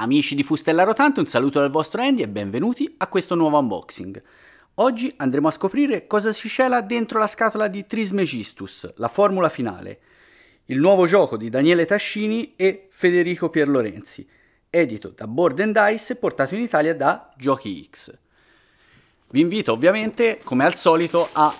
Amici di Fustella Rotante, un saluto dal vostro Andy e benvenuti a questo nuovo unboxing. Oggi andremo a scoprire cosa si cela dentro la scatola di Trismegistus, la formula finale, il nuovo gioco di Daniele Tascini e Federico Pierlorenzi, edito da Board and Dice e portato in Italia da Giochi X. Vi invito ovviamente, come al solito, a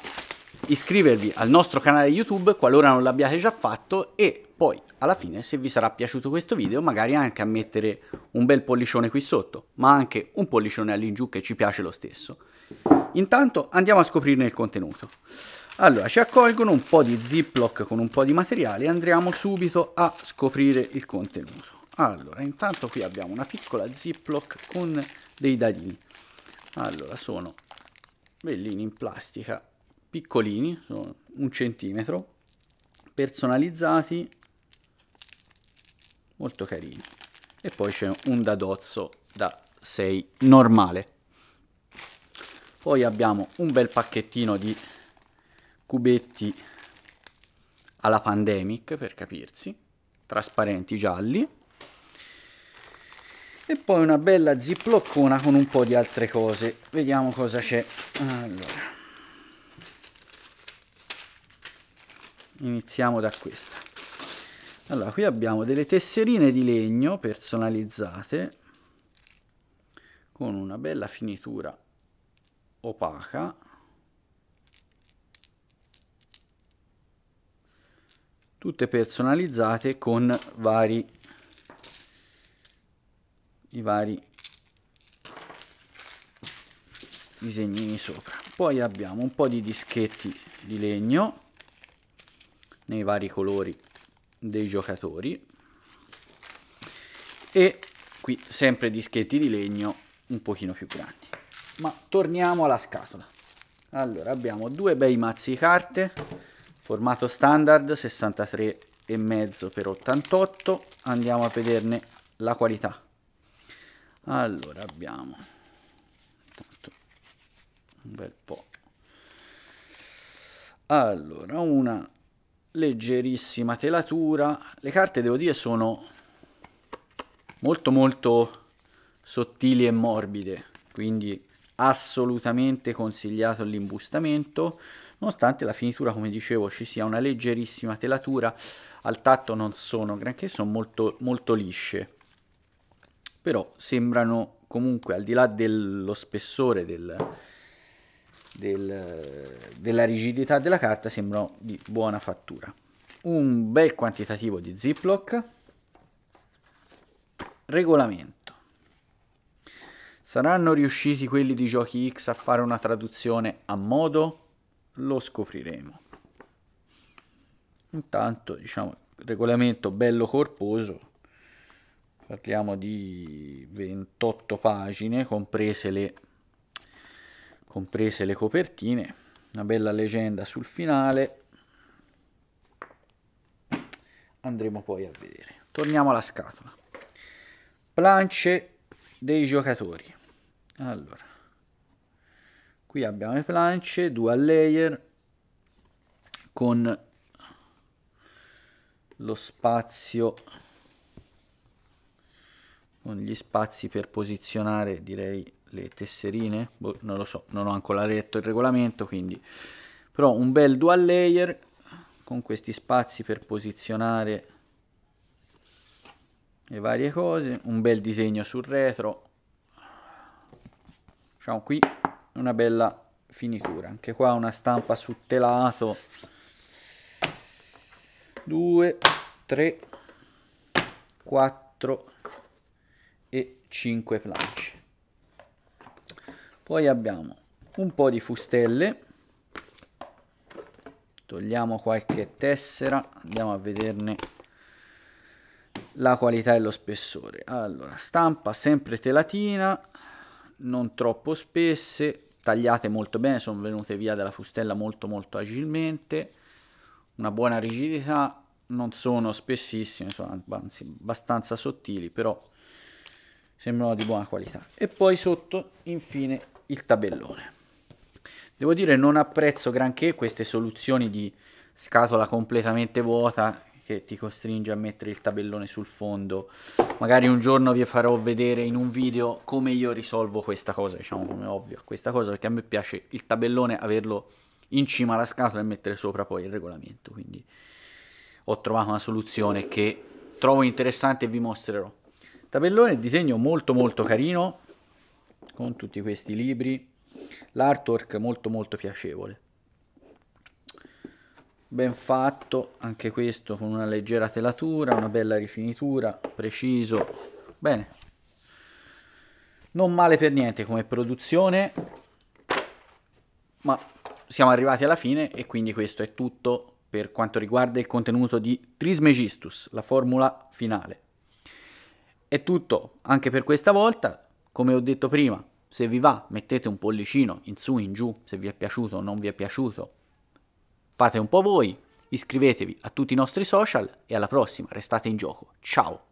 iscrivervi al nostro canale YouTube qualora non l'abbiate già fatto e poi alla fine se vi sarà piaciuto questo video magari anche a mettere un bel pollicione qui sotto ma anche un pollicione all'ingiù che ci piace lo stesso. Intanto andiamo a scoprirne il contenuto. Allora ci accolgono un po' di ziploc con un po' di materiale e andiamo subito a scoprire il contenuto. Allora intanto qui abbiamo una piccola ziploc con dei dadini. Allora sono bellini in plastica piccolini, sono un centimetro, personalizzati, molto carini. E poi c'è un dadozzo da 6 normale. Poi abbiamo un bel pacchettino di cubetti alla pandemic, per capirsi, trasparenti gialli. E poi una bella ziploccona con un po' di altre cose. Vediamo cosa c'è. Allora. iniziamo da questa allora qui abbiamo delle tesserine di legno personalizzate con una bella finitura opaca tutte personalizzate con vari i vari disegnini sopra poi abbiamo un po' di dischetti di legno nei vari colori dei giocatori e qui sempre dischetti di legno un pochino più grandi ma torniamo alla scatola allora abbiamo due bei mazzi di carte formato standard 63 e mezzo per 88 andiamo a vederne la qualità allora abbiamo Tanto, un bel po' allora una leggerissima telatura. Le carte, devo dire, sono molto molto sottili e morbide, quindi assolutamente consigliato l'imbustamento, nonostante la finitura, come dicevo, ci sia una leggerissima telatura, al tatto non sono granché, sono molto, molto lisce, però sembrano comunque, al di là dello spessore del, del, della rigidità della carta sembrano di buona fattura. Un bel quantitativo di ziploc. Regolamento. Saranno riusciti quelli di Giochi X a fare una traduzione a modo? Lo scopriremo. Intanto, diciamo, regolamento bello corposo. Parliamo di 28 pagine, comprese le comprese le copertine, una bella leggenda sul finale, andremo poi a vedere. Torniamo alla scatola. Plance dei giocatori. Allora, qui abbiamo le planche, dual layer, con lo spazio con gli spazi per posizionare direi le tesserine, boh, non lo so, non ho ancora letto il regolamento, quindi però un bel dual layer con questi spazi per posizionare le varie cose, un bel disegno sul retro. Diciamo qui una bella finitura, anche qua una stampa su telato 2 3 4 e 5 planche poi abbiamo un po' di fustelle togliamo qualche tessera andiamo a vederne la qualità e lo spessore allora stampa sempre telatina non troppo spesse tagliate molto bene sono venute via dalla fustella molto molto agilmente una buona rigidità non sono spessissime sono anzi abbastanza sottili però sembrano di buona qualità e poi sotto infine il tabellone. Devo dire non apprezzo granché queste soluzioni di scatola completamente vuota che ti costringe a mettere il tabellone sul fondo. Magari un giorno vi farò vedere in un video come io risolvo questa cosa, diciamo come ovvio questa cosa, perché a me piace il tabellone averlo in cima alla scatola e mettere sopra poi il regolamento, quindi ho trovato una soluzione che trovo interessante e vi mostrerò. Tabellone, disegno molto molto carino, con tutti questi libri l'artwork molto molto piacevole ben fatto anche questo con una leggera telatura una bella rifinitura preciso bene non male per niente come produzione ma siamo arrivati alla fine e quindi questo è tutto per quanto riguarda il contenuto di Trismegistus la formula finale è tutto anche per questa volta come ho detto prima, se vi va mettete un pollicino in su, in giù, se vi è piaciuto o non vi è piaciuto. Fate un po' voi, iscrivetevi a tutti i nostri social e alla prossima, restate in gioco. Ciao!